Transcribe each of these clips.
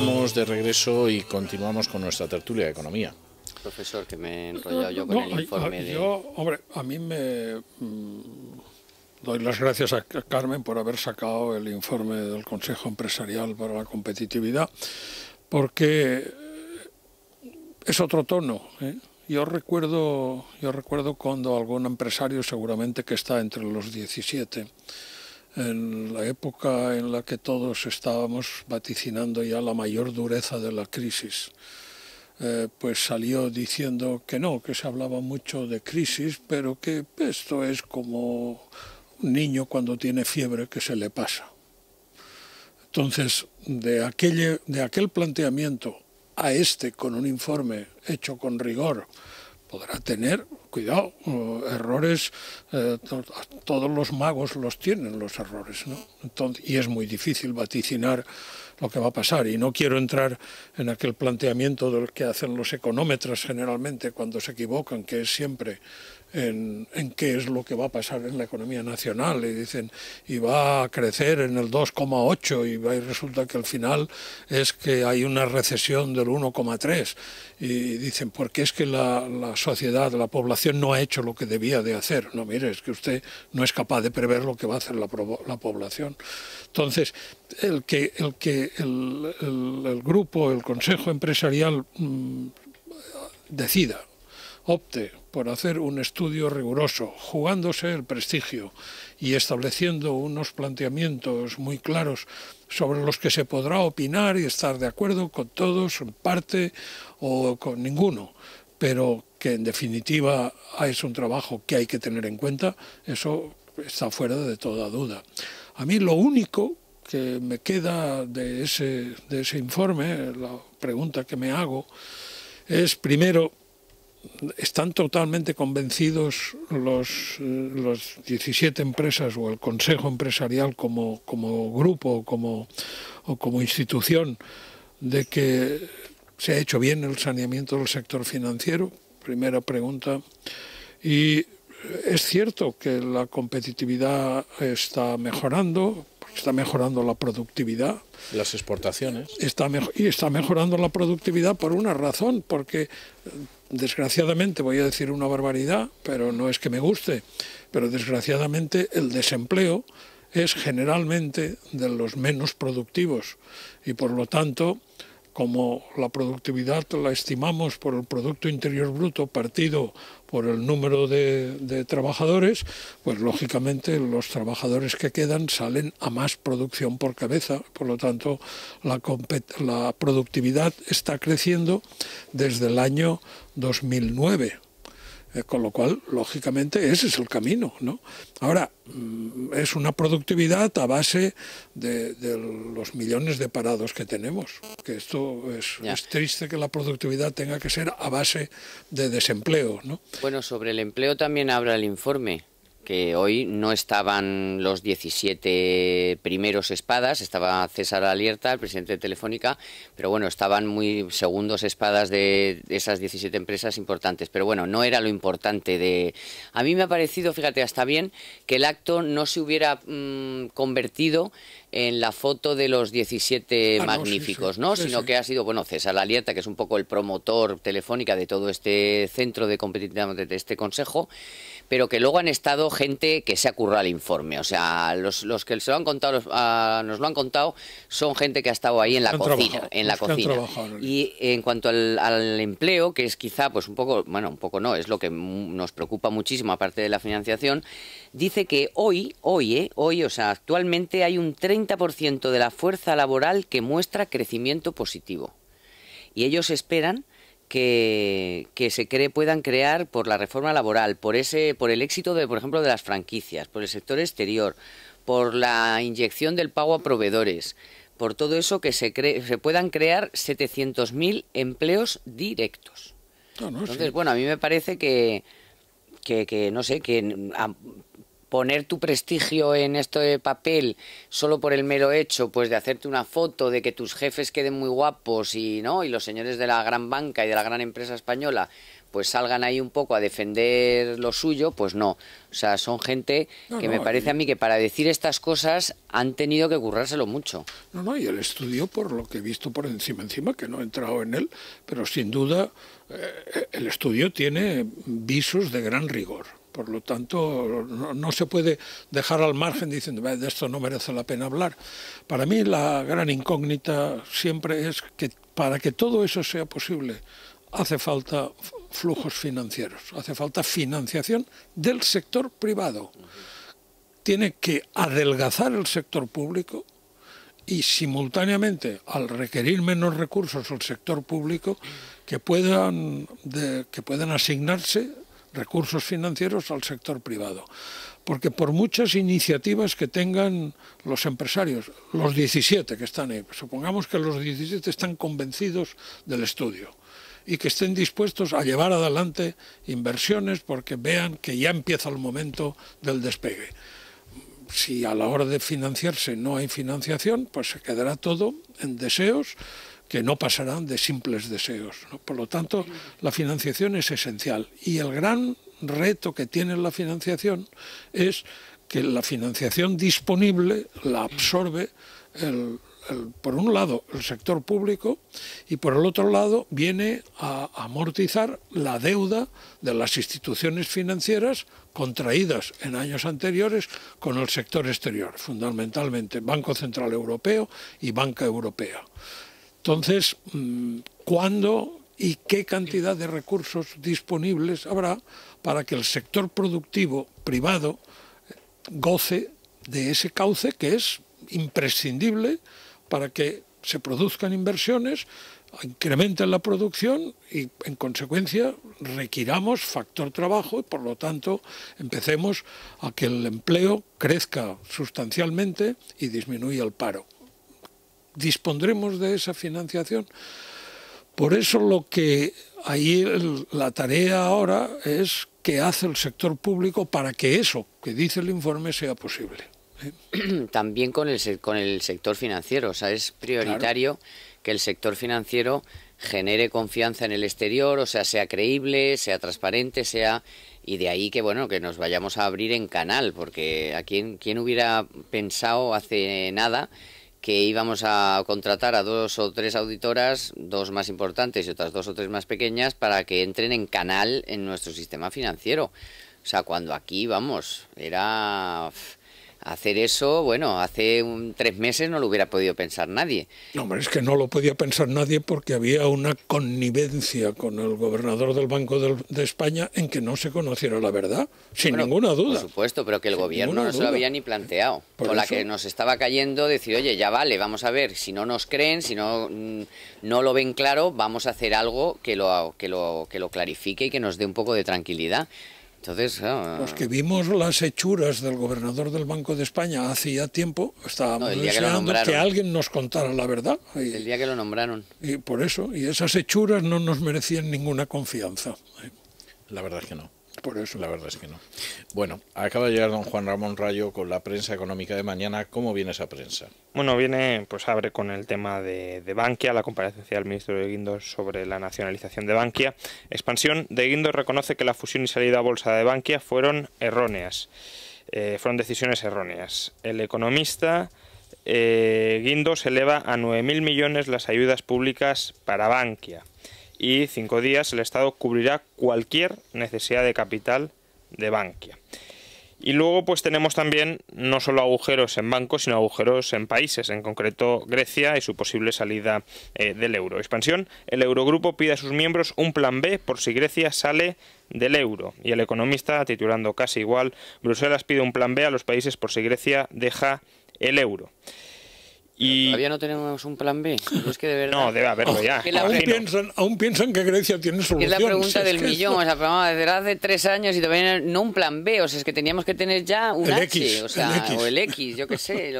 de regreso y continuamos con nuestra tertulia de economía. Profesor, que me he enrollado yo con el informe a, hombre, a mí me... Mm, doy las gracias a Carmen por haber sacado el informe del Consejo Empresarial para la Competitividad, porque eh, es otro tono. ¿eh? Yo recuerdo, yo recuerdo cuando algún empresario, seguramente que está entre los 17 en la época en la que todos estábamos vaticinando ya la mayor dureza de la crisis. Eh, pues salió diciendo que no, que se hablaba mucho de crisis, pero que esto es como un niño cuando tiene fiebre que se le pasa. Entonces, de, aquel, de aquel planteamiento a este, con un informe hecho con rigor, podrá tener cuidado, errores, eh, todos los magos los tienen los errores, ¿no? y es muy difícil vaticinar lo que va a pasar. Y no quiero entrar en aquel planteamiento del que hacen los económetras generalmente cuando se equivocan, que es siempre en, qué es lo que va a pasar en la economía nacional y dicen, y va a crecer en el 2,8 y, y resulta que al final es que hay una recesión del 1,3 y dicen, porque es que la, sociedad, la población no ha hecho lo que debía de hacer. No, mire, es que usted no es capaz de prever lo que va a hacer la, población. Entonces, el que el, que el, grupo, el consejo empresarial mm, decida, opte por hacer un estudio riguroso, jugándose el prestigio y estableciendo unos planteamientos muy claros sobre los que se podrá opinar y estar de acuerdo con todos, en parte o con ninguno, pero que en definitiva ah, es un trabajo que hay que tener en cuenta, eso está fuera de toda duda. A mí lo único que me queda de ese, de ese informe, la pregunta que me hago, es primero están totalmente convencidos los, eh, los 17 empresas o el Consejo Empresarial como, como grupo como, o como institución de que se ha hecho bien el saneamiento del sector financiero? Primera pregunta. Y es cierto que la competitividad está mejorando, está mejorando la productividad. Las exportaciones. Está y está mejorando la productividad por una razón, porque desgraciadamente, voy a decir una barbaridad, pero no es que me guste, pero desgraciadamente el desempleo es generalmente de los menos productivos y por lo tanto, como la productividad la estimamos por el Producto Interior Bruto partido por el número de, trabajadores, pues lógicamente los trabajadores que quedan salen a más producción por cabeza, por lo tanto la, la productividad está creciendo desde el año 2009. Eh, con lo cual, lógicamente, ese es el camino. ¿no? Ahora, mm, es una productividad a base de, los millones de parados que tenemos. Que esto es, triste que la productividad tenga que ser a base de desempleo. ¿no? Bueno, sobre el empleo también habla el informe que hoy no estaban los 17 primeros espadas, estaba César Alierta, el presidente de Telefónica, pero bueno, estaban muy segundos espadas de esas 17 empresas importantes, pero bueno, no era lo importante de... A mí me ha parecido, fíjate, hasta bien que el acto no se hubiera mm, convertido en la foto de los 17 ah, magníficos, ¿no? Sino que ha sido, bueno, César Alierta, que es un poco el promotor telefónica de todo este centro de competitividad, de este consejo, pero que luego han estado gente que se ha currado el informe. O sea, los, los que se han contado, ah, nos lo han contado, son gente que ha estado ahí en la cocina. en la cocina. Y en cuanto al, al, empleo, que es quizá, pues un poco, bueno, un poco no, es lo que nos preocupa muchísimo, aparte de la financiación, dice que hoy, hoy, eh, hoy, o sea, actualmente hay un 30% de la fuerza laboral que muestra crecimiento positivo. Y ellos esperan que, se cree puedan crear por la reforma laboral, por ese, por el éxito de, por ejemplo, de las franquicias, por el sector exterior, por la inyección del pago a proveedores, por todo eso que se, cree se puedan crear 700.000 empleos directos. Entonces, bueno, a mí me parece que, que, no sé, que poner tu prestigio en esto de papel solo por el mero hecho pues de hacerte una foto de que tus jefes queden muy guapos y no y los señores de la gran banca y de la gran empresa española pues salgan ahí un poco a defender lo suyo, pues no. O sea, son gente que me parece a mí que para decir estas cosas han tenido que currárselo mucho. No, no, y el estudio, por lo que he visto por encima, encima, que no he entrado en él, pero sin duda eh, el estudio tiene visos de gran rigor. Por lo tanto, no, se puede dejar al margen diciendo, de esto no merece la pena hablar. Para mí la gran incógnita siempre es que para que todo eso sea posible hace falta flujos financieros, hace falta financiación del sector privado. Tiene que adelgazar el sector público y simultáneamente, al requerir menos recursos al sector público, que puedan, que puedan asignarse recursos financieros al sector privado. Porque por muchas iniciativas que tengan los empresarios, los 17 que están ahí, supongamos que los 17 están convencidos del estudio y que estén dispuestos a llevar adelante inversiones porque vean que ya empieza el momento del despegue. Si a la hora de financiarse no hay financiación, pues se quedará todo en deseos que no pasarán de simples deseos. Por lo tanto, la financiación es esencial y el gran reto que tiene la financiación es que la financiación disponible la absorbe por un lado el sector público y por el otro lado viene a amortizar la deuda de las instituciones financieras contraídas en años anteriores con el sector exterior, fundamentalmente Banco Central Europeo y Banca Europea. Entonces, mm, ¿cuándo y qué cantidad de recursos disponibles habrá para que el sector productivo privado eh, goce de ese cauce que es imprescindible para que se produzcan inversiones, incrementen la producción y en consecuencia requiramos factor trabajo y por lo tanto empecemos a que el empleo crezca sustancialmente y disminuya el paro dispondremos de esa financiación. Por eso lo que ahí la tarea ahora es qué hace el sector público para que eso que dice el informe sea posible. ¿eh? También con el, con el sector financiero, o sea, es prioritario que el sector financiero genere confianza en el exterior, o sea, sea creíble, sea transparente, sea y de ahí que bueno, que nos vayamos a abrir en canal, porque a quién, quién hubiera pensado hace nada que íbamos a contratar a dos o tres auditoras, dos más importantes y otras dos o tres más pequeñas, para que entren en canal en nuestro sistema financiero. O sea, cuando aquí, vamos, era... Hacer eso, bueno, hace tres meses no lo hubiera podido pensar nadie. No, hombre, es que no lo podía pensar nadie porque había una connivencia con el gobernador del Banco de España en que no se conociera la verdad, sin ninguna duda. Por supuesto, pero que el gobierno no se lo había ni planteado. Por la que nos estaba cayendo, decir, oye, ya vale, vamos a ver, si no nos creen, si no, no lo ven claro, vamos a hacer algo que lo, que lo, que lo clarifique y que nos dé un poco de tranquilidad. Entonces, ah. los que vimos las hechuras del gobernador del Banco de España hace ya tiempo, estábamos deseando que, alguien nos contara la verdad. el día que lo nombraron. Y por eso, y esas hechuras no nos merecían ninguna confianza. La verdad es que no eso. La verdad es que no. Bueno, acaba de llegar don Juan Ramón Rayo con la prensa económica de mañana. ¿Cómo viene esa prensa? Bueno, viene, pues abre con el tema de, Bankia, la comparecencia del ministro de Guindos sobre la nacionalización de Bankia. Expansión de Guindos reconoce que la fusión y salida a bolsa de Bankia fueron erróneas. Eh, fueron decisiones erróneas. El economista eh, Guindos eleva a 9.000 millones las ayudas públicas para Bankia y cinco días el Estado cubrirá cualquier necesidad de capital de Bankia. Y luego pues tenemos también no solo agujeros en bancos, sino agujeros en países, en concreto Grecia y su posible salida eh, del euro. Expansión, el Eurogrupo pide a sus miembros un plan B por si Grecia sale del euro. Y el economista, titulando casi igual, Bruselas pide un plan B a los países por si Grecia deja el euro. Y... Todavía no tenemos un plan B. Es que de verdad... No, debe haberlo ya. Aún, piensan, aún, piensan, que Grecia tiene solución. Es la pregunta del millón. O sea, desde hace tres años y todavía no un plan B. O sea, es que teníamos que tener ya un H. X, o sea, el o el X, yo qué sé.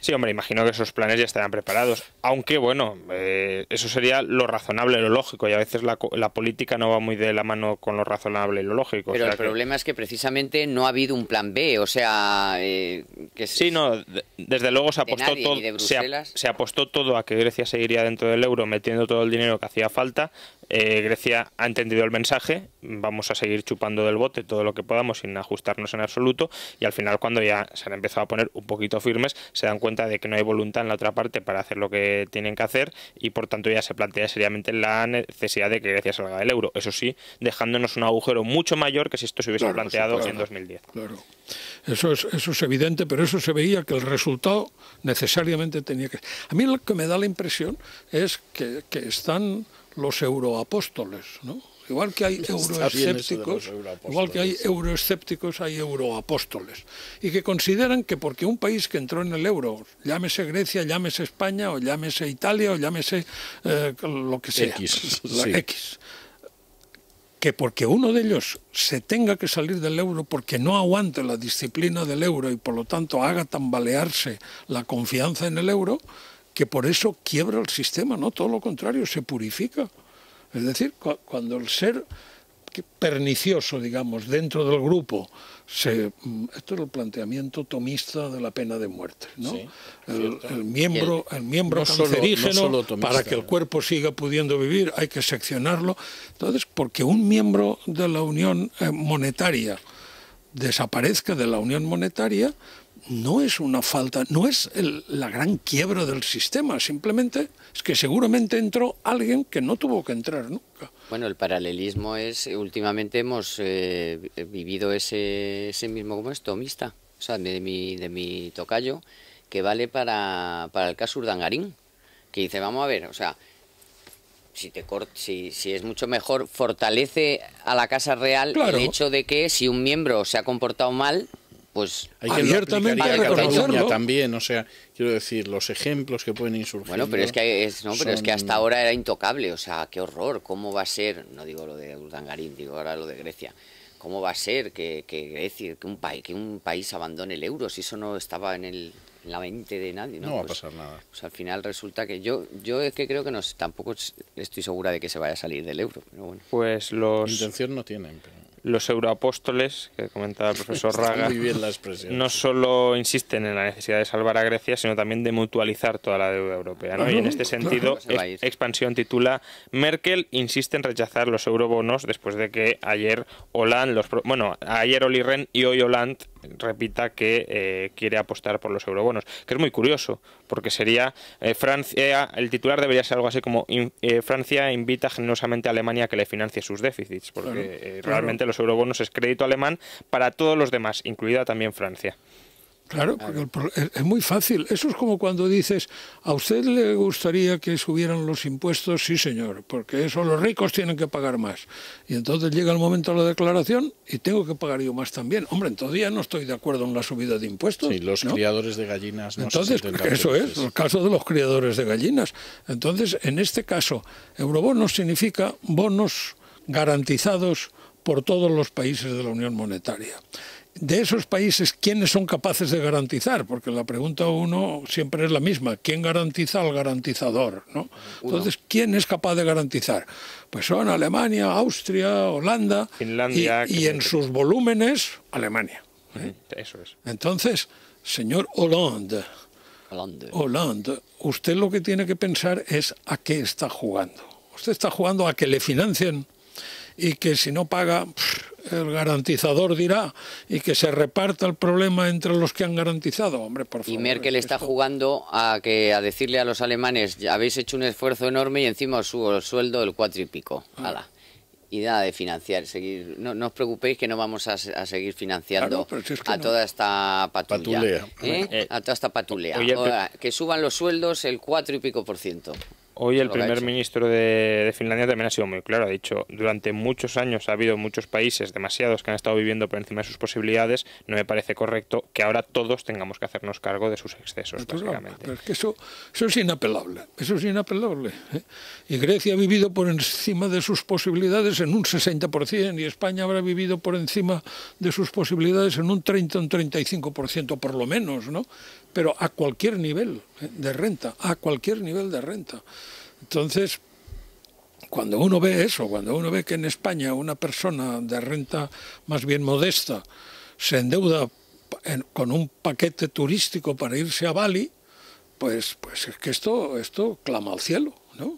Sí, hombre, imagino que esos planes ya estarán preparados. Aunque, bueno, eh, eso sería lo razonable, lo lógico. Y a veces la, política no va muy de la mano con lo razonable y lo lógico. Pero el problema es que precisamente no ha habido un plan B. O sea, eh, que se Sí, no, desde luego se apostó, todo, se apostó todo a que Grecia seguiría dentro del euro metiendo todo el dinero que hacía falta. Eh, Grecia ha entendido el mensaje, vamos a seguir chupando del bote todo lo que podamos sin ajustarnos en absoluto y al final cuando ya se han empezado a poner un poquito firmes se dan cuenta de que no hay voluntad en la otra parte para hacer lo que tienen que hacer y por tanto ya se plantea seriamente la necesidad de que Grecia salga del euro, eso sí, dejándonos un agujero mucho mayor que si esto se hubiese planteado en 2010. Claro. Eso es, eso es evidente, pero eso se veía que el resultado necesariamente tenía que... A mí lo que me da la impresión es que están los euroapóstoles, ¿no? Igual que hay euroescépticos, igual que hay euroescépticos, hay euroapóstoles. Y que consideran que porque un país que entró en el euro, llámese Grecia, llámese España, o llámese Italia, o llámese eh, lo que sea, la X, que porque uno de ellos se tenga que salir del euro porque no aguante la disciplina del euro y por lo tanto haga tambalearse la confianza en el euro, que por eso quiebra el sistema, no, todo lo contrario, se purifica. Es decir, cuando el ser pernicioso, digamos, dentro del grupo, se, mm, esto es el planteamiento tomista de la pena de muerte, ¿no? el, miembro, el, solo, para que el cuerpo siga pudiendo vivir, hay que seccionarlo. Entonces, porque un miembro de la unión eh, monetaria desaparezca de la unión monetaria, no es una falta, no es la gran quiebra del sistema, simplemente es que seguramente entró alguien que no tuvo que entrar nunca. Bueno, el paralelismo es, últimamente hemos eh, vivido ese, ese mismo, como es, tomista, o sea, de mi, de mi tocayo, que vale para, el caso Urdangarín, que dice, vamos a ver, o sea, si, te cort, si, si, es mucho mejor, fortalece a la Casa Real el hecho de que si un miembro se ha comportado mal, pues hay que abiertamente también o sea quiero decir los ejemplos que pueden insurgir bueno pero es que es, es que hasta ahora era intocable o sea qué horror cómo va a ser no digo lo de Urdangarín digo ahora lo de Grecia cómo va a ser que, que Grecia que un país que un país abandone el euro si eso no estaba en el en la mente de nadie no, no va a pues, pasar nada pues al final resulta que yo yo es que creo que no tampoco estoy segura de que se vaya a salir del euro pero bueno. pues los intención no tienen pero los euroapóstoles, que comentaba el profesor Raga, no solo insisten en la necesidad de salvar a Grecia, sino también de mutualizar toda la deuda europea. ¿no? Y en este sentido, Expansión titula Merkel insiste en rechazar los eurobonos después de que ayer Hollande, los, bueno, ayer Olli y hoy Hollande repita que eh, quiere apostar por los eurobonos, que es muy curioso, porque sería eh, el titular debería ser algo así como eh, Francia invita generosamente a Alemania a que le financie sus déficits, porque realmente los eurobonos es crédito alemán para todos los demás, incluida también Francia. Claro, porque es muy fácil. Eso es como cuando dices, ¿a usted le gustaría que subieran los impuestos? Sí, señor, porque eso los ricos tienen que pagar más. Y entonces llega el momento de la declaración y tengo que pagar yo más también. Hombre, todavía no estoy de acuerdo en la subida de impuestos. Sí, los criadores de gallinas. No entonces, eso es, el caso de los criadores de gallinas. Entonces, en este caso, eurobonos significa bonos garantizados por todos los países de la Unión Monetaria de esos países, ¿quiénes son capaces de garantizar? Porque la pregunta uno siempre es la misma, ¿quién garantiza al garantizador? ¿no? Entonces, ¿quién es capaz de garantizar? Pues son Alemania, Austria, Holanda Finlandia, y, en sus volúmenes Alemania. ¿eh? Eso es. Entonces, señor Hollande, Hollande. usted lo que tiene que pensar es a qué está jugando. Usted está jugando a que le financien y que si no paga el garantizador dirá y que se reparta el problema entre los que han garantizado, hombre, por favor. Y Merkel está jugando a que a decirle a los alemanes, habéis hecho un esfuerzo enorme y encima os subo el sueldo del cuatro y pico. Ah. y nada de financiar, seguir, no, os preocupéis que no vamos a, seguir financiando ¿Eh? Eh, a, toda esta patulea. a toda esta patulea. que suban los sueldos el cuatro y pico por ciento. Hoy el primer ministro de, Finlandia también ha sido muy claro. Ha dicho, durante muchos años ha habido muchos países, demasiados, que han estado viviendo por encima de sus posibilidades. No me parece correcto que ahora todos tengamos que hacernos cargo de sus excesos, eso, eso es inapelable. Eso es inapelable. ¿eh? Y Grecia ha vivido por encima de sus posibilidades en un 60% y España habrá vivido por encima de sus posibilidades en un 30 o un 35% por lo menos, ¿no? Pero a cualquier nivel ¿eh? de renta, a cualquier nivel de renta. Entonces, cuando uno ve eso, cuando uno ve que en España una persona de renta más bien modesta se endeuda con un paquete turístico para irse a Bali, pues, pues es que esto, esto clama al cielo. ¿no?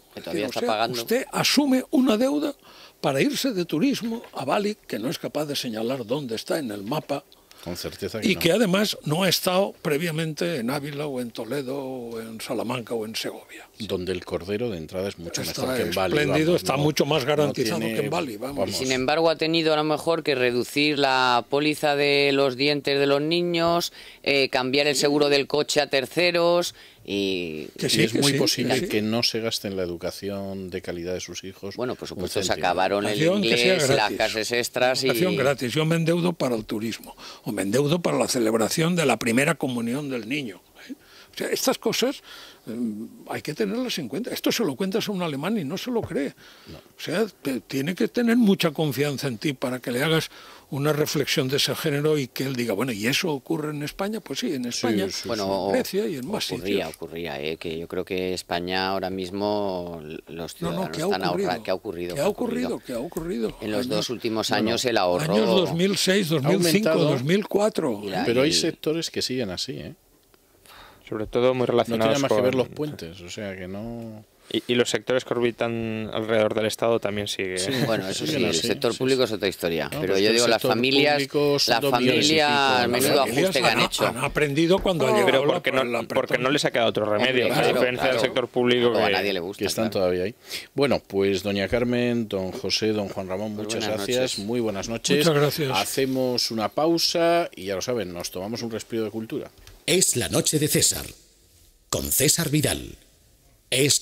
usted asume una deuda para irse de turismo a Bali, que no es capaz de señalar dónde está en el mapa certeza. y que además no ha estado previamente en Ávila o en Toledo o en Salamanca o en Segovia. Donde el cordero de entrada es mucho mejor que en Bali. está mucho más garantizado que en Bali. Y sin embargo ha tenido a lo mejor que reducir la póliza de los dientes de los niños, eh, cambiar el seguro del coche a terceros. Y, que es muy posible que, no se gasten en la educación de calidad de sus hijos. Bueno, por supuesto, se acabaron el inglés, las clases extras. Educación gratis. Yo me endeudo para el turismo o me endeudo para la celebración de la primera comunión del niño. ¿eh? O sea, estas cosas mm, hay que tenerlas en cuenta. Esto se lo cuentas a un alemán y no se lo cree. O sea, tiene que tener mucha confianza en ti para que le hagas una reflexión de ese género y que él diga, bueno, ¿y eso ocurre en España? Pues sí, en España, bueno, en Grecia y en más ocurría, Ocurría, eh, que yo creo que España ahora mismo los ciudadanos que ¿Qué ha ocurrido? ¿Qué ha ocurrido? ¿Qué ha ocurrido? En los dos últimos años el ahorro... Años 2006, 2005, 2004. Pero hay sectores que siguen así, ¿eh? Sobre todo muy relacionados No tiene más que ver los puentes, o sea que no... Y, los sectores que orbitan alrededor del Estado también sigue. Sí, bueno, eso sí, el sector público es otra historia. pero pues yo digo, las familias, las familias, menudo ajuste han, hecho. Han aprendido cuando no, porque, no, porque no les ha quedado otro remedio, a diferencia del sector público que, están todavía ahí. Bueno, pues doña Carmen, don José, don Juan Ramón, muchas gracias. Muy buenas noches. Muchas gracias. Hacemos una pausa y ya lo saben, nos tomamos un respiro de cultura. Es la noche de César, con César Vidal. Es